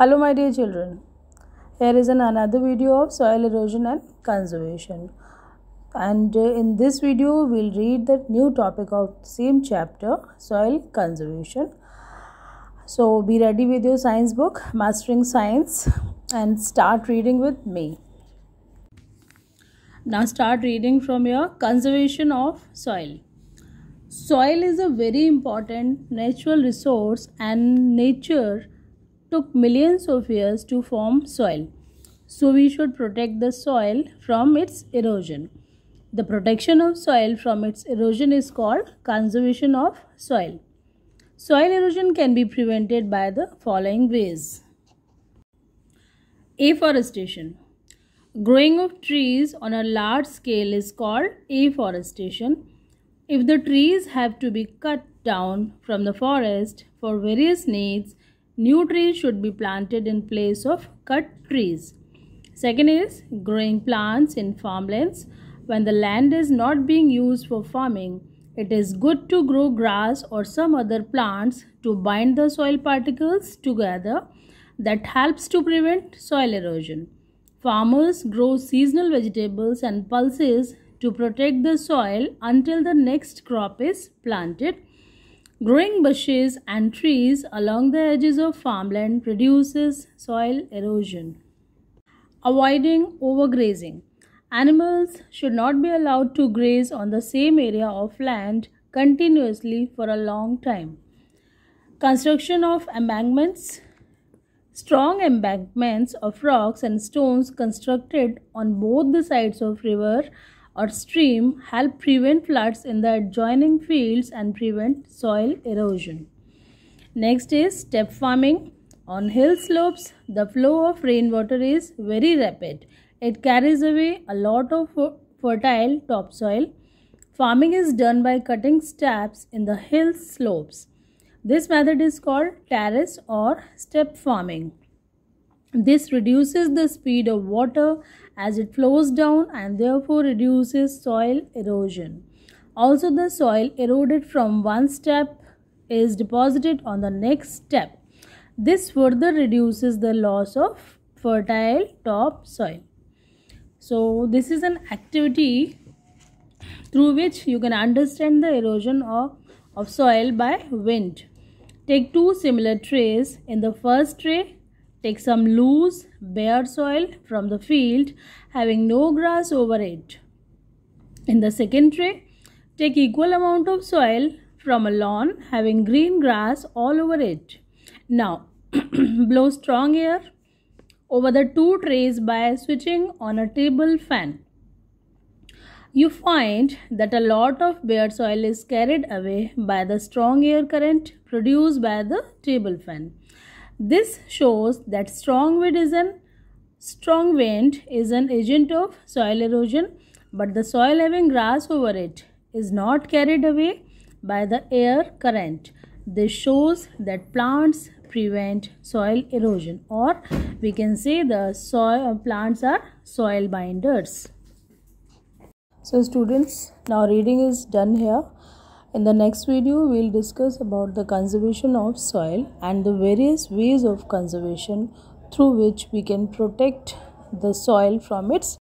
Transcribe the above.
Hello my dear children, here is an another video of soil erosion and conservation and uh, in this video we will read the new topic of same chapter soil conservation. So be ready with your science book Mastering Science and start reading with me. Now start reading from your conservation of soil. Soil is a very important natural resource and nature took millions of years to form soil. So we should protect the soil from its erosion. The protection of soil from its erosion is called conservation of soil. Soil erosion can be prevented by the following ways. Afforestation. Growing of trees on a large scale is called afforestation. If the trees have to be cut down from the forest for various needs, New trees should be planted in place of cut trees. Second is growing plants in farmlands. When the land is not being used for farming, it is good to grow grass or some other plants to bind the soil particles together. That helps to prevent soil erosion. Farmers grow seasonal vegetables and pulses to protect the soil until the next crop is planted. Growing bushes and trees along the edges of farmland reduces soil erosion. Avoiding overgrazing. Animals should not be allowed to graze on the same area of land continuously for a long time. Construction of embankments. Strong embankments of rocks and stones constructed on both the sides of river or stream help prevent floods in the adjoining fields and prevent soil erosion. Next is step farming. On hill slopes, the flow of rainwater is very rapid. It carries away a lot of fertile topsoil. Farming is done by cutting steps in the hill slopes. This method is called terrace or step farming. This reduces the speed of water as it flows down and therefore reduces soil erosion. Also, the soil eroded from one step is deposited on the next step. This further reduces the loss of fertile top soil. So, this is an activity through which you can understand the erosion of, of soil by wind. Take two similar trays. In the first tray, Take some loose, bare soil from the field having no grass over it. In the second tray, take equal amount of soil from a lawn having green grass all over it. Now, blow strong air over the two trays by switching on a table fan. You find that a lot of bare soil is carried away by the strong air current produced by the table fan. This shows that strong wind is an strong wind is an agent of soil erosion but the soil having grass over it is not carried away by the air current. This shows that plants prevent soil erosion or we can say the soil plants are soil binders. So students now reading is done here. In the next video, we will discuss about the conservation of soil and the various ways of conservation through which we can protect the soil from its